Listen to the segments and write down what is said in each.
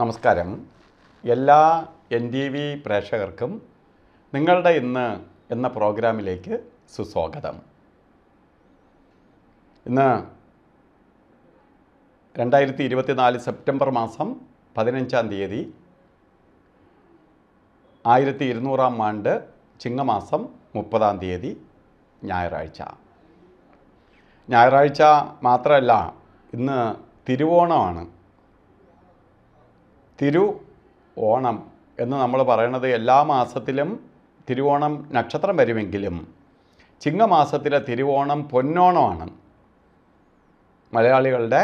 നമസ്കാരം എല്ലാ N T V പ്രേക്ഷകർക്കും നിങ്ങളുടെ ഇന്ന് എന്ന പ്രോഗ്രാമിലേക്ക് സുസ്വാഗതം ഇന്ന് രണ്ടായിരത്തി ഇരുപത്തിനാല് സെപ്റ്റംബർ മാസം പതിനഞ്ചാം തീയതി ആയിരത്തി ഇരുന്നൂറാം ആണ്ട് ചിങ്ങമാസം മുപ്പതാം തീയതി ഞായറാഴ്ച ഞായറാഴ്ച മാത്രമല്ല ഇന്ന് തിരുവോണമാണ് തിരു ഓണം എന്ന് നമ്മൾ പറയണത് എല്ലാ മാസത്തിലും തിരുവോണം നക്ഷത്രം വരുമെങ്കിലും ചിങ്ങമാസത്തിലെ തിരുവോണം പൊന്നോണമാണ് മലയാളികളുടെ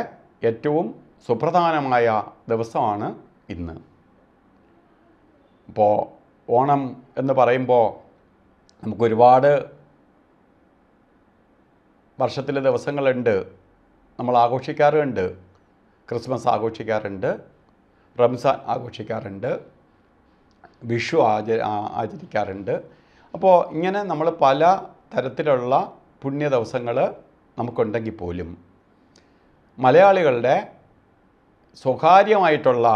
ഏറ്റവും സുപ്രധാനമായ ദിവസമാണ് ഇന്ന് ഇപ്പോൾ ഓണം എന്ന് പറയുമ്പോൾ നമുക്കൊരുപാട് വർഷത്തിലെ ദിവസങ്ങളുണ്ട് നമ്മൾ ആഘോഷിക്കാറുണ്ട് ക്രിസ്മസ് ആഘോഷിക്കാറുണ്ട് റംസാൻ ആഘോഷിക്കാറുണ്ട് വിഷു ആച ആചരിക്കാറുണ്ട് അപ്പോൾ ഇങ്ങനെ നമ്മൾ പല തരത്തിലുള്ള പുണ്യ ദിവസങ്ങൾ നമുക്കുണ്ടെങ്കിൽ പോലും മലയാളികളുടെ സ്വകാര്യമായിട്ടുള്ള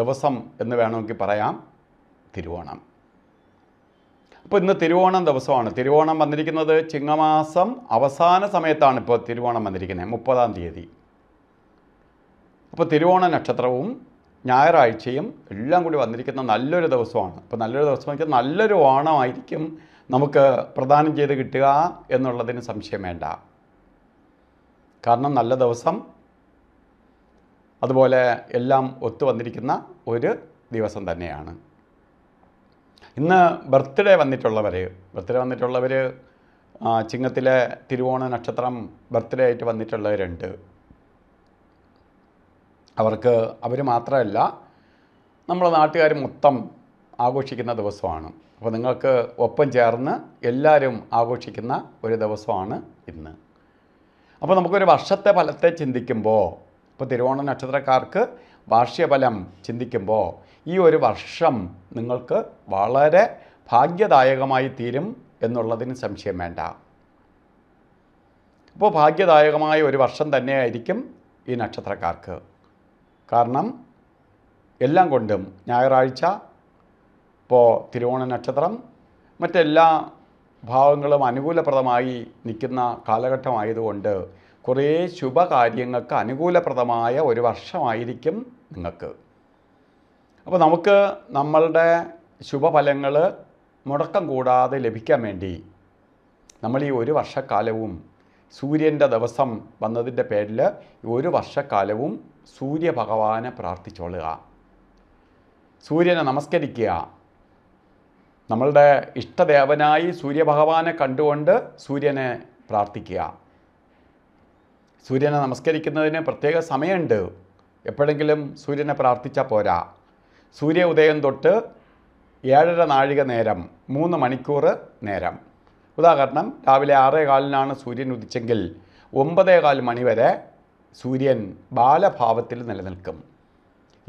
ദിവസം എന്ന് വേണമെങ്കിൽ പറയാം തിരുവോണം അപ്പോൾ ഇന്ന് തിരുവോണം ദിവസമാണ് തിരുവോണം വന്നിരിക്കുന്നത് ചിങ്ങമാസം അവസാന സമയത്താണ് ഇപ്പോൾ തിരുവോണം വന്നിരിക്കുന്നത് മുപ്പതാം തീയതി അപ്പോൾ തിരുവോണ നക്ഷത്രവും ഞായറാഴ്ചയും എല്ലാം കൂടി വന്നിരിക്കുന്ന നല്ലൊരു ദിവസമാണ് അപ്പോൾ നല്ലൊരു ദിവസം നല്ലൊരു ഓണമായിരിക്കും നമുക്ക് പ്രദാനം ചെയ്ത് കിട്ടുക എന്നുള്ളതിന് സംശയം വേണ്ട കാരണം നല്ല ദിവസം അതുപോലെ എല്ലാം ഒത്തു വന്നിരിക്കുന്ന ഒരു ദിവസം തന്നെയാണ് ഇന്ന് ബർത്ത്ഡേ വന്നിട്ടുള്ളവർ ബർത്ത്ഡേ വന്നിട്ടുള്ളവർ ചിങ്ങത്തിലെ തിരുവോണ നക്ഷത്രം ബർത്ത്ഡേ ആയിട്ട് വന്നിട്ടുള്ളവരുണ്ട് അവർക്ക് അവർ മാത്രമല്ല നമ്മളെ നാട്ടുകാർ മൊത്തം ആഘോഷിക്കുന്ന ദിവസമാണ് അപ്പോൾ നിങ്ങൾക്ക് ഒപ്പം ചേർന്ന് എല്ലാവരും ആഘോഷിക്കുന്ന ഒരു ദിവസമാണ് ഇന്ന് അപ്പോൾ നമുക്കൊരു വർഷത്തെ ഫലത്തെ ചിന്തിക്കുമ്പോൾ ഇപ്പോൾ തിരുവോണ നക്ഷത്രക്കാർക്ക് ഫലം ചിന്തിക്കുമ്പോൾ ഈ ഒരു വർഷം നിങ്ങൾക്ക് വളരെ ഭാഗ്യദായകമായി തീരും എന്നുള്ളതിന് സംശയം വേണ്ട അപ്പോൾ ഭാഗ്യദായകമായ ഒരു വർഷം തന്നെയായിരിക്കും ഈ നക്ഷത്രക്കാർക്ക് കാരണം എല്ലാം കൊണ്ടും ഞായറാഴ്ച ഇപ്പോൾ തിരുവോണ നക്ഷത്രം മറ്റെല്ലാ ഭാവങ്ങളും അനുകൂലപ്രദമായി നിൽക്കുന്ന കാലഘട്ടമായതുകൊണ്ട് കുറേ ശുഭകാര്യങ്ങൾക്ക് അനുകൂലപ്രദമായ ഒരു വർഷമായിരിക്കും നിങ്ങൾക്ക് അപ്പോൾ നമുക്ക് നമ്മളുടെ ശുഭഫലങ്ങൾ മുടക്കം കൂടാതെ ലഭിക്കാൻ വേണ്ടി നമ്മൾ ഈ ഒരു വർഷക്കാലവും സൂര്യൻ്റെ ദിവസം വന്നതിൻ്റെ പേരിൽ ഒരു വർഷക്കാലവും സൂര്യഭഗവാനെ പ്രാർത്ഥിച്ചോളുക സൂര്യനെ നമസ്കരിക്കുക നമ്മളുടെ ഇഷ്ടദേവനായി സൂര്യഭഗവാനെ കണ്ടുകൊണ്ട് സൂര്യനെ പ്രാർത്ഥിക്കുക സൂര്യനെ നമസ്കരിക്കുന്നതിന് പ്രത്യേക സമയമുണ്ട് എപ്പോഴെങ്കിലും സൂര്യനെ പ്രാർത്ഥിച്ചാൽ പോരാ സൂര്യ ഉദയം തൊട്ട് ഏഴര നാഴിക നേരം മൂന്ന് മണിക്കൂർ നേരം ഉദാഹരണം രാവിലെ ആറേ കാലിനാണ് സൂര്യൻ ഉദിച്ചെങ്കിൽ ഒമ്പതേ കാൽ മണി വരെ സൂര്യൻ ബാലഭാവത്തിൽ നിലനിൽക്കും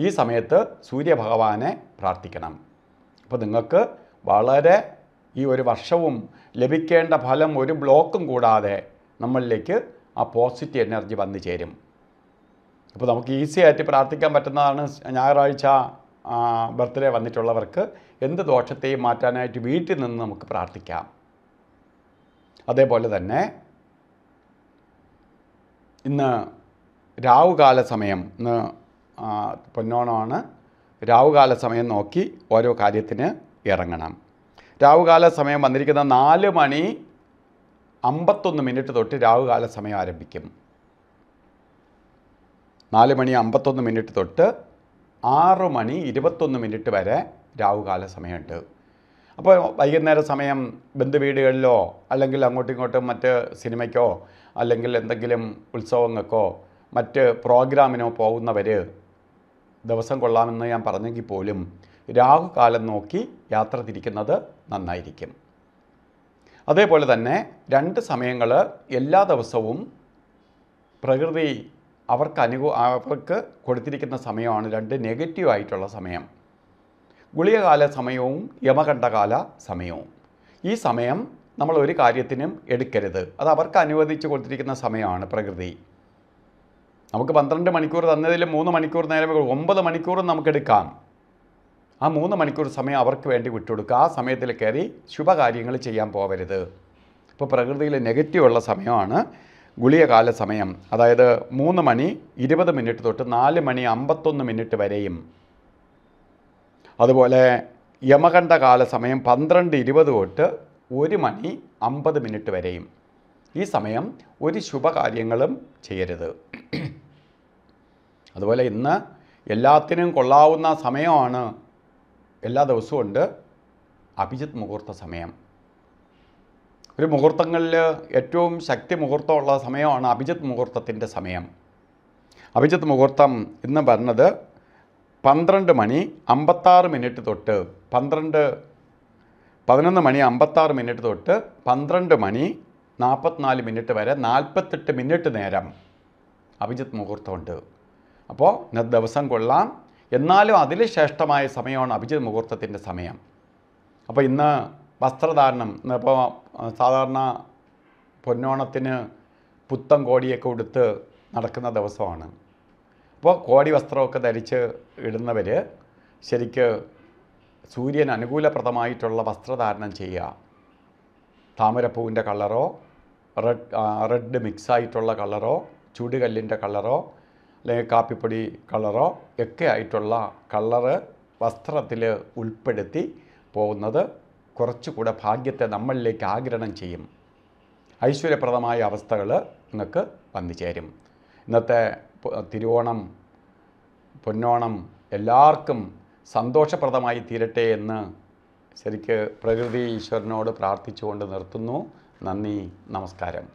ഈ സമയത്ത് സൂര്യഭഗവാനെ പ്രാർത്ഥിക്കണം അപ്പോൾ നിങ്ങൾക്ക് വളരെ ഈ ഒരു വർഷവും ലഭിക്കേണ്ട ഫലം ഒരു ബ്ലോക്കും കൂടാതെ നമ്മളിലേക്ക് ആ പോസിറ്റീവ് എനർജി വന്നു ചേരും അപ്പോൾ നമുക്ക് ഈസി ആയിട്ട് പ്രാർത്ഥിക്കാൻ പറ്റുന്നതാണ് ഞായറാഴ്ച ബർത്ത്ഡേ വന്നിട്ടുള്ളവർക്ക് എന്ത് ദോഷത്തെയും മാറ്റാനായിട്ട് വീട്ടിൽ നിന്ന് നമുക്ക് പ്രാർത്ഥിക്കാം അതേപോലെ തന്നെ ഇന്ന് രാവുകാല സമയം ഇന്ന് പൊന്നോണമാണ് രാവുകാല സമയം നോക്കി ഓരോ കാര്യത്തിന് ഇറങ്ങണം രാവുകാല സമയം വന്നിരിക്കുന്ന നാല് മണി അമ്പത്തൊന്ന് മിനിറ്റ് തൊട്ട് രാവുകാല സമയം ആരംഭിക്കും നാല് മണി അമ്പത്തൊന്ന് മിനിറ്റ് തൊട്ട് ആറ് മണി ഇരുപത്തൊന്ന് മിനിറ്റ് വരെ രാവുകാല സമയമുണ്ട് അപ്പോൾ വൈകുന്നേര സമയം ബന്ധുവീടുകളിലോ അല്ലെങ്കിൽ അങ്ങോട്ടും ഇങ്ങോട്ടും മറ്റ് സിനിമയ്ക്കോ അല്ലെങ്കിൽ എന്തെങ്കിലും ഉത്സവങ്ങൾക്കോ മറ്റ് പ്രോഗ്രാമിനോ പോകുന്നവർ ദിവസം കൊള്ളാമെന്ന് ഞാൻ പറഞ്ഞെങ്കിൽ പോലും രാഹുകാലം നോക്കി യാത്ര തിരിക്കുന്നത് നന്നായിരിക്കും അതേപോലെ തന്നെ രണ്ട് സമയങ്ങൾ എല്ലാ ദിവസവും പ്രകൃതി അവർക്ക് അനുകൂ അവർക്ക് കൊടുത്തിരിക്കുന്ന സമയമാണ് രണ്ട് നെഗറ്റീവ് ആയിട്ടുള്ള സമയം ഗുളികകാല സമയവും യമകണ്ഠകാല സമയവും ഈ സമയം നമ്മൾ ഒരു കാര്യത്തിനും എടുക്കരുത് അത് അവർക്ക് അനുവദിച്ച് കൊടുത്തിരിക്കുന്ന സമയമാണ് പ്രകൃതി നമുക്ക് പന്ത്രണ്ട് മണിക്കൂർ തന്നതിൽ മൂന്ന് മണിക്കൂർ നേരം ഒമ്പത് മണിക്കൂറും നമുക്കെടുക്കാം ആ മൂന്ന് മണിക്കൂർ സമയം അവർക്ക് വേണ്ടി വിട്ടുകൊടുക്കുക ആ സമയത്തിൽ കയറി ശുഭകാര്യങ്ങൾ ചെയ്യാൻ പോവരുത് ഇപ്പോൾ പ്രകൃതിയിൽ നെഗറ്റീവുള്ള സമയമാണ് ഗുളികകാല സമയം അതായത് മൂന്ന് മണി ഇരുപത് മിനിറ്റ് തൊട്ട് നാല് മണി അമ്പത്തൊന്ന് മിനിറ്റ് വരെയും അതുപോലെ യമകണ്ഠ സമയം പന്ത്രണ്ട് ഇരുപത് തൊട്ട് ഒരു മണി അമ്പത് മിനിറ്റ് വരെയും ഈ സമയം ഒരു ശുഭകാര്യങ്ങളും ചെയ്യരുത് അതുപോലെ ഇന്ന് എല്ലാത്തിനും കൊള്ളാവുന്ന സമയമാണ് എല്ലാ ദിവസവും ഉണ്ട് അഭിജിത് മുഹൂർത്ത സമയം ഒരു മുഹൂർത്തങ്ങളിൽ ഏറ്റവും ശക്തി മുഹൂർത്തമുള്ള സമയമാണ് അഭിജിത് മുഹൂർത്തത്തിൻ്റെ സമയം അഭിജിത് മുഹൂർത്തം ഇന്ന് പറഞ്ഞത് പന്ത്രണ്ട് മണി അമ്പത്താറ് മിനിറ്റ് തൊട്ട് പന്ത്രണ്ട് പതിനൊന്ന് മണി അമ്പത്താറ് മിനിറ്റ് തൊട്ട് പന്ത്രണ്ട് മണി നാൽപ്പത്തിനാല് മിനിറ്റ് വരെ നാൽപ്പത്തെട്ട് മിനിറ്റ് നേരം അഭിജിത് മുഹൂർത്തമുണ്ട് അപ്പോൾ ഇന്നത്തെ ദിവസം കൊള്ളാം എന്നാലും അതിൽ ശ്രേഷ്ഠമായ സമയമാണ് അഭിജിത് മുഹൂർത്തത്തിൻ്റെ സമയം അപ്പോൾ ഇന്ന് വസ്ത്രധാരണം ഇന്നിപ്പോൾ സാധാരണ പൊന്നോണത്തിന് പുത്തം കോടിയൊക്കെ ഉടുത്ത് നടക്കുന്ന ദിവസമാണ് ഇപ്പോൾ കോടി വസ്ത്രമൊക്കെ ധരിച്ച് ഇടുന്നവർ ശരിക്ക് സൂര്യൻ അനുകൂലപ്രദമായിട്ടുള്ള വസ്ത്രധാരണം ചെയ്യുക താമരപ്പൂവിൻ്റെ കളറോ റെഡ് റെഡ് മിക്സായിട്ടുള്ള കളറോ ചൂടുകല്ലിൻ്റെ കളറോ അല്ലെങ്കിൽ കാപ്പിപ്പൊടി കളറോ ഒക്കെ ആയിട്ടുള്ള കളറ് വസ്ത്രത്തിൽ ഉൾപ്പെടുത്തി പോകുന്നത് കുറച്ചുകൂടെ ഭാഗ്യത്തെ നമ്മളിലേക്ക് ആഗ്രഹം ചെയ്യും ഐശ്വര്യപ്രദമായ അവസ്ഥകൾ നിങ്ങൾക്ക് വന്നു ചേരും ഇന്നത്തെ തിരുവോണം പൊന്നോണം എല്ലാവർക്കും സന്തോഷപ്രദമായി തീരട്ടെ എന്ന് ശരിക്ക് പ്രകൃതി ഈശ്വരനോട് പ്രാർത്ഥിച്ചുകൊണ്ട് നിർത്തുന്നു നന്ദി നമസ്കാരം